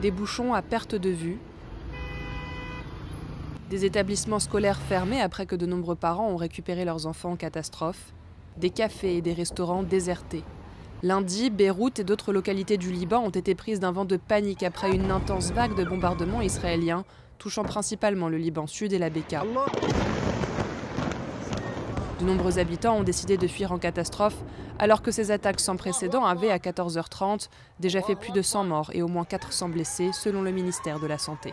des bouchons à perte de vue, des établissements scolaires fermés après que de nombreux parents ont récupéré leurs enfants en catastrophe, des cafés et des restaurants désertés. Lundi, Beyrouth et d'autres localités du Liban ont été prises d'un vent de panique après une intense vague de bombardements israéliens touchant principalement le Liban sud et la Beka. De nombreux habitants ont décidé de fuir en catastrophe, alors que ces attaques sans précédent avaient, à 14h30, déjà fait plus de 100 morts et au moins 400 blessés, selon le ministère de la Santé.